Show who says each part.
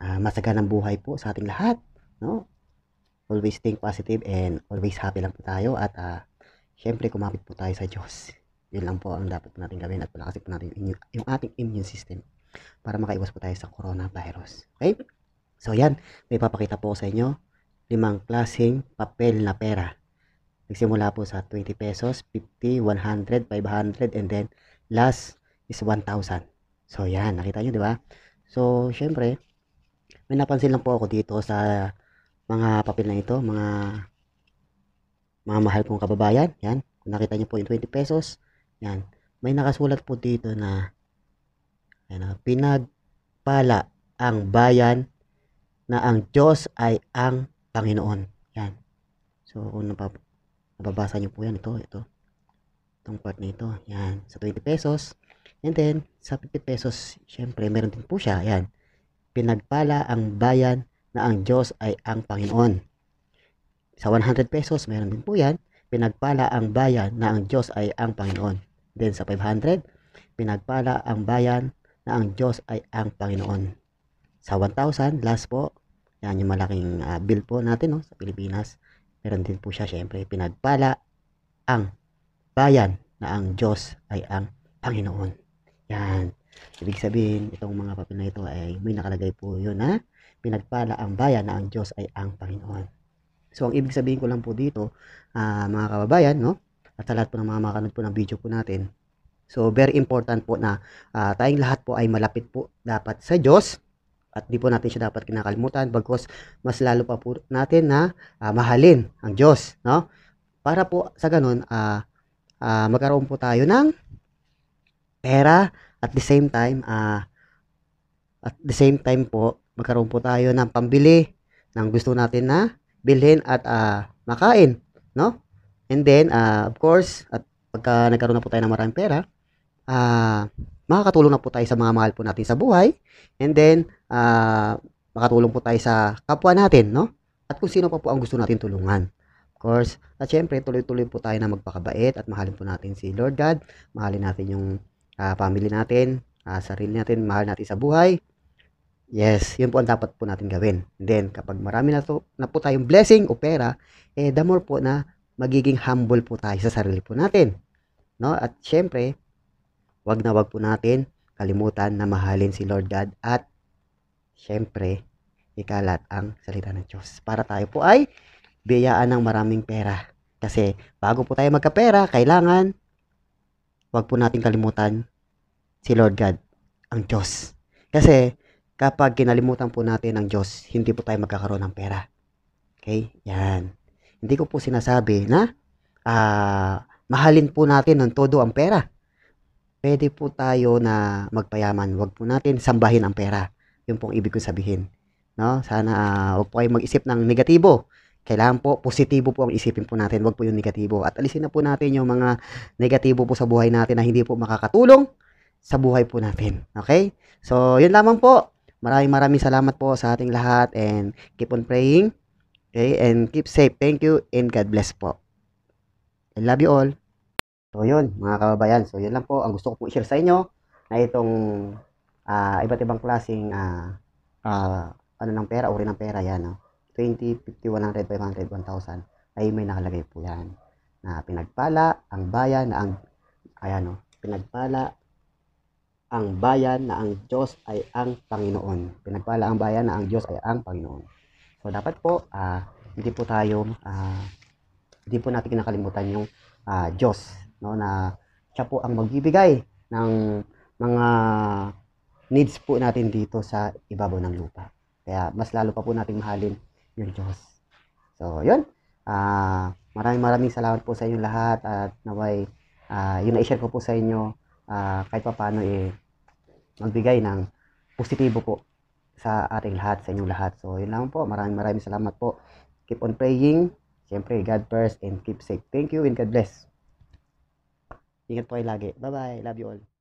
Speaker 1: uh, masaganang buhay po sa ating lahat. No? Always think positive and always happy lang po tayo at uh, syempre kumapit po tayo sa Diyos. Yun lang po ang dapat po natin gawin at palakasin po natin yung, yung ating immune system para makaiwas po tayo sa coronavirus. Okay? So yan, may papakita po sa inyo limang klaseng papel na pera. Nagsimula po sa 20 pesos, 50, 100, 500, and then last is 1,000. So yan, nakita nyo, di ba? So, syempre, may napansin lang po ako dito sa mga papel na ito, mga mga mahal kong kababayan, yan. Kung nakita niyo po yung 20 pesos, yan. May nakasulat po dito na yan, pinagpala ang bayan na ang Diyos ay ang Panginoon. Yan. So, kung napap nababasa niyo po yan, ito, ito. Itong part na ito, yan. Sa 20 pesos. And then, sa 50 pesos, syempre, meron din po siya, yan pinagpala ang bayan na ang Diyos ay ang Panginoon. Sa 100 pesos, meron din po yan. Pinagpala ang bayan na ang Diyos ay ang Panginoon. Then sa 500, pinagpala ang bayan na ang Diyos ay ang Panginoon. Sa 1,000, last po, yan yung malaking uh, bill po natin no, sa Pilipinas. Meron din po siya, syempre, pinagpala ang bayan na ang Diyos ay ang Panginoon. Yan. Ibig sabihin, itong mga papel na ito ay may nakalagay po yun na pinagpala ang bayan na ang Diyos ay ang Panginoon. So, ang ibig sabihin ko lang po dito, uh, mga kababayan, no? at sa lahat po ng mga makanood po ng video po natin, so very important po na uh, tayong lahat po ay malapit po dapat sa Diyos at di po natin siya dapat kinakalimutan bagkos mas lalo pa po natin na uh, mahalin ang Diyos. No? Para po sa ganun, uh, uh, magkaroon po tayo ng pera at the same time, uh, at the same time po, magkaroon po tayo ng pambili ng gusto natin na bilhin at uh, makain, no? And then, uh, of course, at pagka nagkaroon na po tayo ng maraming pera, uh, makakatulong na po tayo sa mga mahal po natin sa buhay. And then, uh, makatulong po tayo sa kapwa natin, no? At kung sino pa po ang gusto natin tulungan. Of course, at syempre, tuloy-tuloy po tayo na magpakabait at mahalin po natin si Lord God. Mahalin natin yung uh, family natin, uh, sarili natin, mahal natin sa buhay. Yes, yun po ang dapat po natin gawin. And then, kapag marami na, to, na po tayong blessing o pera, eh, the more po na magiging humble po tayo sa sarili po natin. No? At syempre, wag na wag po natin kalimutan na mahalin si Lord God at syempre, ikalat ang salita ng Diyos. Para tayo po ay biyayaan ng maraming pera. Kasi bago po tayo magkapera, kailangan wag po natin kalimutan si Lord God, ang Diyos. Kasi kapag kinalimutan po natin ang Diyos, hindi po tayo magkakaroon ng pera. Okay? Yan. Hindi ko po sinasabi na uh, mahalin po natin ng todo ang pera. Pwede po tayo na magpayaman. Huwag po natin sambahin ang pera. Yun pong ibig ko sabihin. No? Sana uh, huwag po kayong mag-isip ng negatibo. Kailangan po, positibo po ang isipin po natin, wag po yung negatibo. At alisin na po natin yung mga negatibo po sa buhay natin na hindi po makakatulong sa buhay po natin. Okay? So, yun lamang po. Maraming maraming salamat po sa ating lahat and keep on praying. Okay? And keep safe. Thank you and God bless po. I love you all. So, yun, mga kababayan. So, yun lang po ang gusto ko po i-share sa inyo na itong uh, iba't ibang klaseng uh, uh, ano ng pera, uri ng pera yan. No? 20, 50, 100, 500, 1,000 ay may nakalagay po yan na pinagpala ang bayan na ang ayan o, pinagpala ang bayan na ang Diyos ay ang Panginoon. Pinagpala ang bayan na ang Diyos ay ang Panginoon. So dapat po uh, hindi po tayo uh, hindi po natin kinakalimutan yung uh, Diyos no na siya po ang magbibigay ng mga needs po natin dito sa ibabaw ng lupa. Kaya mas lalo pa po nating mahalin yung Diyos. So, yun. Uh, maraming maraming salamat po sa inyo lahat at naway uh, yun na-share ko po sa inyo uh, kahit pa paano eh, magbigay ng positibo po sa ating lahat, sa inyong lahat. So, yun lang po. Maraming maraming salamat po. Keep on praying. Siyempre, God first and keep safe. Thank you and God bless. Ingat po kayo lagi. Bye-bye. Love you all.